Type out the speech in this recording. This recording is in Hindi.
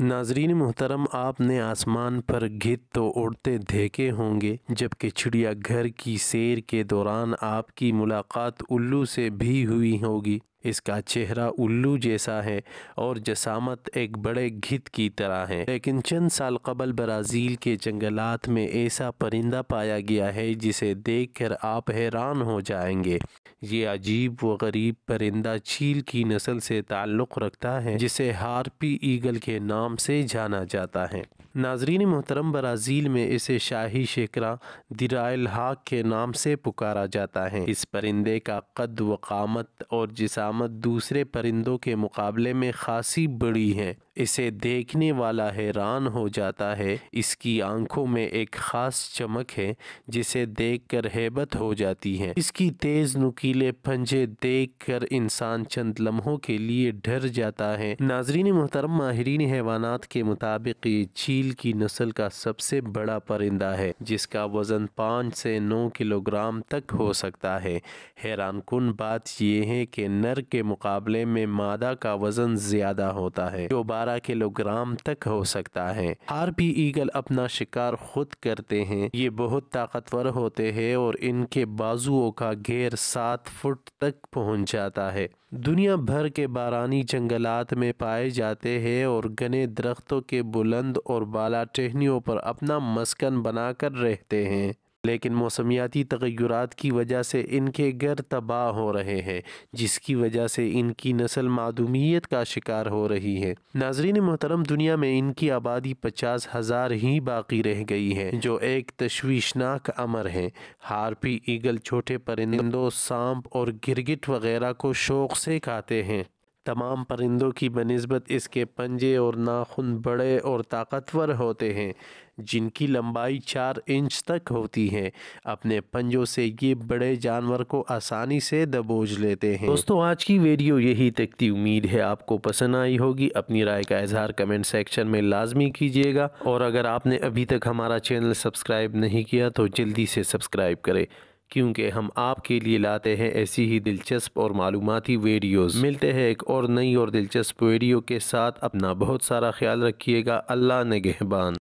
नाजरीन मोहतरम आपने आसमान पर घित तो उड़ते देखे होंगे जबकि चिड़ियाघर की सैर के दौरान आपकी मुलाकात उल्लू से भी हुई होगी इसका चेहरा उल्लू जैसा है और जसामत एक बड़े घित की तरह है लेकिन चंद साल कबल ब्राज़ील के जंगलात में ऐसा परिंदा पाया गया है जिसे देखकर आप हैरान हो जाएंगे ये अजीब व गरीब परिंदा चील की नस्ल से ताल्लुक़ रखता है जिसे हारपी ईगल के नाम से जाना जाता है नाजरीन मोहतरम ब्राज़ील में इसे शाही शेकरा दिराइल हाक के नाम से पुकारा जाता है इस परिंदे का कद वकामत और जिसामत दूसरे परिंदों के मुकाबले में खासी बड़ी है इसे देखने वाला हैरान हो जाता है इसकी आंखों में एक ख़ास चमक है जिसे देखकर हेबत हो जाती है इसकी तेज़ नुकीले पंजे देखकर इंसान चंद लम्हों के लिए डर जाता है नाजरीन मोहतरम माहरीन हैवानात के मुताबिक ये झील चील की नस्ल का सबसे बड़ा परिंदा है जिसका वजन पाँच से नौ किलोग्राम तक हो सकता है हैरान कन बात यह है कि नर के मुकाबले में मादा का वजन ज्यादा होता है जो बारह किलोग्राम तक हो सकता है हार्पी ईगल अपना शिकार खुद करते हैं ये बहुत ताकतवर होते हैं और इनके बाजुओं का घेर सात फुट तक पहुंच जाता है दुनिया भर के बारानी जंगलात में पाए जाते हैं और घने दरख्तों के बुलंद और बाला टहनियों पर अपना मस्कन बनाकर रहते हैं लेकिन मौसमियाती तगैरत की वजह से इनके घर तबाह हो रहे हैं जिसकी वजह से इनकी नस्ल मदूमियत का शिकार हो रही है नाजरीन मोहतरम दुनिया में इनकी आबादी पचास हज़ार ही बाकी रह गई है जो एक तशवीशनाक अमर है हारपी ईगल छोटे परिंदों सांप और गिरगिट वगैरह को शौक से खाते हैं तमाम परिंदों की बनस्बत इसके पंजे और नाखून बड़े और ताकतवर होते हैं जिनकी लंबाई चार इंच तक होती है अपने पंजों से ये बड़े जानवर को आसानी से दबोच लेते हैं दोस्तों आज की वीडियो यही तक की उम्मीद है आपको पसंद आई होगी अपनी राय का इजहार कमेंट सेक्शन में लाजमी कीजिएगा और अगर आपने अभी तक हमारा चैनल सब्सक्राइब नहीं किया तो जल्दी से सब्सक्राइब करें क्योंकि हम आपके लिए लाते हैं ऐसी ही दिलचस्प और मालूमती वीडियोस मिलते हैं एक और नई और दिलचस्प वीडियो के साथ अपना बहुत सारा ख्याल रखिएगा अल्लाह गहबान